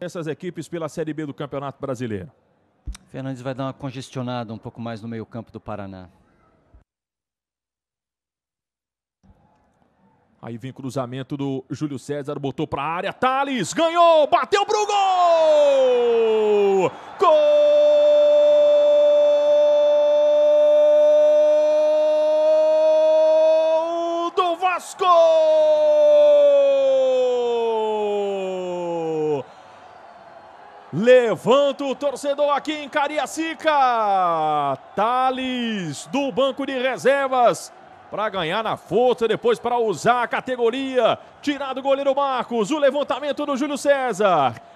essas equipes pela Série B do Campeonato Brasileiro? Fernandes vai dar uma congestionada um pouco mais no meio-campo do Paraná. Aí vem cruzamento do Júlio César, botou para a área, Thales ganhou, bateu pro gol! Gol do Vasco! Levanta o torcedor aqui em Cariacica. Thales do banco de reservas para ganhar na força, depois para usar a categoria. Tirado o goleiro Marcos, o levantamento do Júlio César.